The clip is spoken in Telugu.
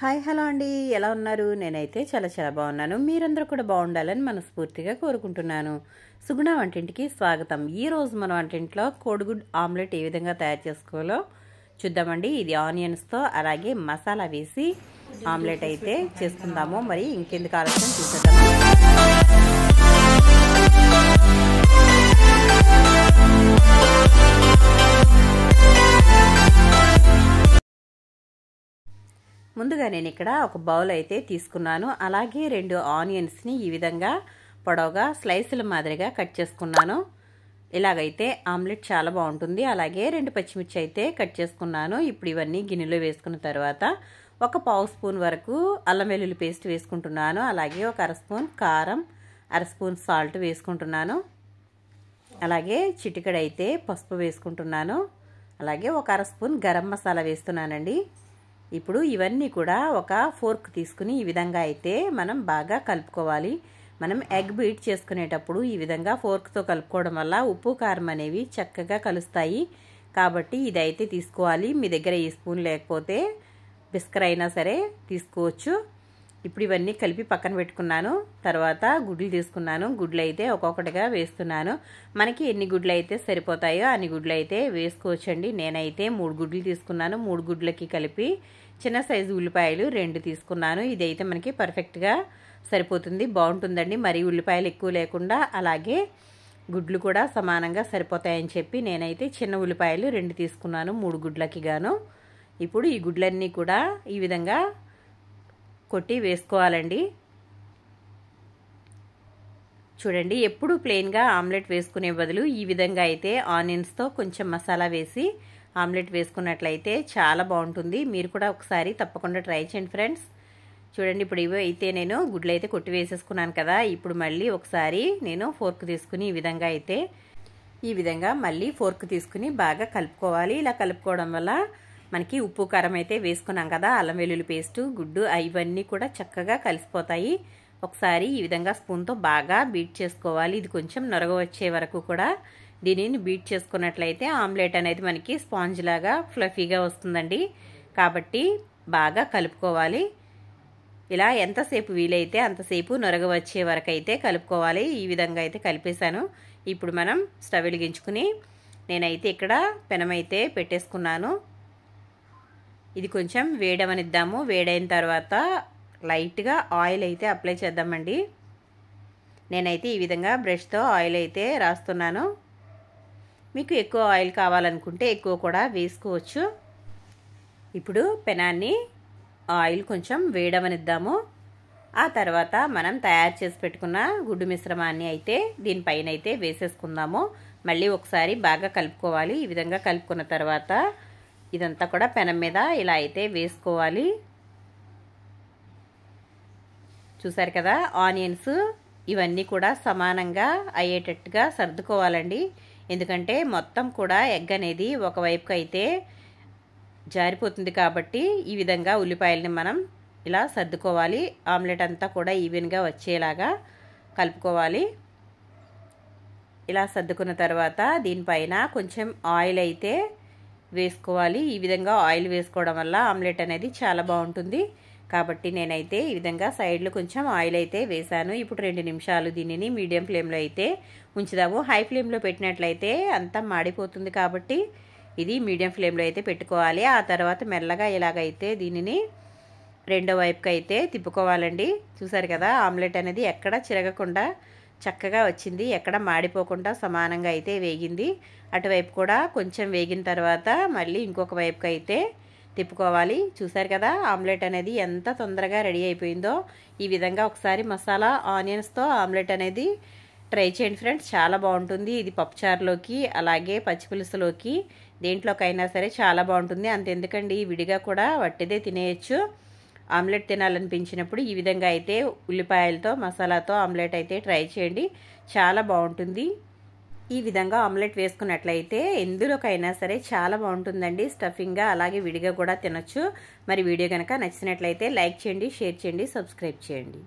హాయ్ హలో అండి ఎలా ఉన్నారు నేనైతే చాలా చాలా బాగున్నాను మీరందరూ కూడా బాగుండాలని మనస్ఫూర్తిగా కోరుకుంటున్నాను సుగుణ వంటింటికి స్వాగతం ఈరోజు మన వంటింట్లో కోడిగుడ్ ఆమ్లెట్ ఏ విధంగా తయారు చేసుకోవాలో చూద్దామండి ఇది ఆనియన్స్తో అలాగే మసాలా వేసి ఆమ్లెట్ అయితే చేసుకుందాము మరి ఇంకెందుకు ఆలోచన చూసేద్దాము ముందుగా నేను ఇక్కడ ఒక బౌల్ అయితే తీసుకున్నాను అలాగే రెండు ఆనియన్స్ని ఈ విధంగా పొడవుగా స్లైసుల మాదిరిగా కట్ చేసుకున్నాను ఇలాగైతే ఆమ్లెట్ చాలా బాగుంటుంది అలాగే రెండు పచ్చిమిర్చి అయితే కట్ చేసుకున్నాను ఇప్పుడు ఇవన్నీ గిన్నెలో వేసుకున్న తర్వాత ఒక పావు స్పూన్ వరకు అల్లం వెల్లుల్లి పేస్ట్ వేసుకుంటున్నాను అలాగే ఒక అర స్పూన్ కారం అర స్పూన్ సాల్ట్ వేసుకుంటున్నాను అలాగే చిటికడైతే పసుపు వేసుకుంటున్నాను అలాగే ఒక అర స్పూన్ గరం మసాలా వేస్తున్నానండి ఇప్పుడు ఇవన్నీ కూడా ఒక ఫోర్క్ తీసుకుని ఈ విధంగా అయితే మనం బాగా కలుపుకోవాలి మనం ఎగ్ బీట్ చేసుకునేటప్పుడు ఈ విధంగా ఫోర్క్తో కలుపుకోవడం వల్ల ఉప్పు కారం అనేవి చక్కగా కలుస్తాయి కాబట్టి ఇదైతే తీసుకోవాలి మీ దగ్గర ఈ స్పూన్ లేకపోతే బిస్కర్ అయినా సరే తీసుకోవచ్చు ఇప్పుడు ఇవన్నీ కలిపి పక్కన పెట్టుకున్నాను తర్వాత గుడ్లు తీసుకున్నాను గుడ్లు అయితే ఒక్కొక్కటిగా వేస్తున్నాను మనకి ఎన్ని గుడ్లు అయితే సరిపోతాయో అన్ని గుడ్లు అయితే వేసుకోవచ్చండి నేనైతే మూడు గుడ్లు తీసుకున్నాను మూడు గుడ్లకి కలిపి చిన్న సైజు ఉల్లిపాయలు రెండు తీసుకున్నాను ఇదైతే మనకి పర్ఫెక్ట్గా సరిపోతుంది బాగుంటుందండి మరి ఉల్లిపాయలు ఎక్కువ లేకుండా అలాగే గుడ్లు కూడా సమానంగా సరిపోతాయని చెప్పి నేనైతే చిన్న ఉల్లిపాయలు రెండు తీసుకున్నాను మూడు గుడ్లకి గాను ఇప్పుడు ఈ గుడ్లన్నీ కూడా ఈ విధంగా కొట్టి వేసుకోవాలండి చూడండి ఎప్పుడు ప్లెయిన్గా ఆమ్లెట్ వేసుకునే బదులు ఈ విధంగా అయితే ఆనియన్స్తో కొంచెం మసాలా వేసి ఆమ్లెట్ వేసుకున్నట్లయితే చాలా బాగుంటుంది మీరు కూడా ఒకసారి తప్పకుండా ట్రై చేయండి ఫ్రెండ్స్ చూడండి ఇప్పుడు ఇవి అయితే నేను గుడ్లు అయితే కొట్టి వేసేసుకున్నాను కదా ఇప్పుడు మళ్ళీ ఒకసారి నేను ఫోర్క్ తీసుకుని ఈ విధంగా అయితే ఈ విధంగా మళ్ళీ ఫోర్క్ తీసుకుని బాగా కలుపుకోవాలి ఇలా కలుపుకోవడం వల్ల మనకి ఉప్పు కారం అయితే వేసుకున్నాం కదా అల్లం వెల్లుల్లి పేస్టు గుడ్డు ఇవన్నీ కూడా చక్కగా కలిసిపోతాయి ఒకసారి ఈ విధంగా స్పూన్తో బాగా బీట్ చేసుకోవాలి ఇది కొంచెం నొరగ వచ్చే వరకు కూడా దీనిని బీట్ చేసుకున్నట్లయితే ఆమ్లెట్ అనేది మనకి స్పాంజ్ లాగా ఫ్లఫీగా వస్తుందండి కాబట్టి బాగా కలుపుకోవాలి ఇలా ఎంతసేపు వీలైతే అంతసేపు నొరగ వచ్చే వరకు అయితే కలుపుకోవాలి ఈ విధంగా అయితే కలిపేశాను ఇప్పుడు మనం స్టవ్ వెలిగించుకుని నేనైతే ఇక్కడ పెనమైతే పెట్టేసుకున్నాను ఇది కొంచెం వేడవనిద్దాము వేడైన తర్వాత లైట్గా ఆయిల్ అయితే అప్లై చేద్దామండి నేనైతే ఈ విధంగా బ్రష్తో ఆయిల్ అయితే రాస్తున్నాను మీకు ఎక్కువ ఆయిల్ కావాలనుకుంటే ఎక్కువ కూడా వేసుకోవచ్చు ఇప్పుడు పెనాన్ని ఆయిల్ కొంచెం వేడవనిద్దాము ఆ తర్వాత మనం తయారు చేసి పెట్టుకున్న గుడ్డు మిశ్రమాన్ని అయితే దీనిపైన అయితే వేసేసుకుందాము మళ్ళీ ఒకసారి బాగా కలుపుకోవాలి ఈ విధంగా కలుపుకున్న తర్వాత ఇదంతా కూడా పెనం మీద ఇలా అయితే వేసుకోవాలి చూసారు కదా ఆనియన్స్ ఇవన్నీ కూడా సమానంగా అయ్యేటట్టుగా సర్దుకోవాలండి ఎందుకంటే మొత్తం కూడా ఎగ్ అనేది ఒకవైపుకి అయితే జారిపోతుంది కాబట్టి ఈ విధంగా ఉల్లిపాయలని మనం ఇలా సర్దుకోవాలి ఆమ్లెట్ అంతా కూడా ఈవెన్గా వచ్చేలాగా కలుపుకోవాలి ఇలా సర్దుకున్న తర్వాత దీనిపైన కొంచెం ఆయిల్ అయితే వేసుకోవాలి ఈ విధంగా ఆయిల్ వేసుకోవడం వల్ల ఆమ్లెట్ అనేది చాలా బాగుంటుంది కాబట్టి నేనైతే ఈ విధంగా సైడ్లో కొంచెం ఆయిల్ అయితే వేశాను ఇప్పుడు రెండు నిమిషాలు దీనిని మీడియం ఫ్లేమ్లో అయితే ఉంచుదాము హై ఫ్లేమ్లో పెట్టినట్లయితే అంతా మాడిపోతుంది కాబట్టి ఇది మీడియం ఫ్లేమ్లో అయితే పెట్టుకోవాలి ఆ తర్వాత మెల్లగా ఇలాగైతే దీనిని రెండో వైపుకి అయితే తిప్పుకోవాలండి చూసారు కదా ఆమ్లెట్ అనేది ఎక్కడ చిరగకుండా చక్కగా వచ్చింది ఎక్కడ మాడిపోకుండా సమానంగా అయితే వేగింది అటువైపు కూడా కొంచెం వేగిన తర్వాత మళ్ళీ ఇంకొక వైపుకి అయితే తిప్పుకోవాలి చూసారు కదా ఆమ్లెట్ అనేది ఎంత తొందరగా రెడీ అయిపోయిందో ఈ విధంగా ఒకసారి మసాలా ఆనియన్స్తో ఆమ్లెట్ అనేది ట్రై చేయండి ఫ్రెండ్స్ చాలా బాగుంటుంది ఇది పప్పుచారులోకి అలాగే పచ్చిపులుసులోకి దేంట్లోకైనా సరే చాలా బాగుంటుంది అంతెందుకండి విడిగా కూడా వట్టిదే తినేయచ్చు ఆమ్లెట్ తినాలనిపించినప్పుడు ఈ విధంగా అయితే ఉల్లిపాయలతో మసాలాతో ఆమ్లెట్ అయితే ట్రై చేయండి చాలా బాగుంటుంది ఈ విధంగా ఆమ్లెట్ వేసుకున్నట్లయితే ఎందులోకైనా సరే చాలా బాగుంటుందండి స్టఫింగ్గా అలాగే విడిగా కూడా తినొచ్చు మరి వీడియో కనుక నచ్చినట్లయితే లైక్ చేయండి షేర్ చేయండి సబ్స్క్రైబ్ చేయండి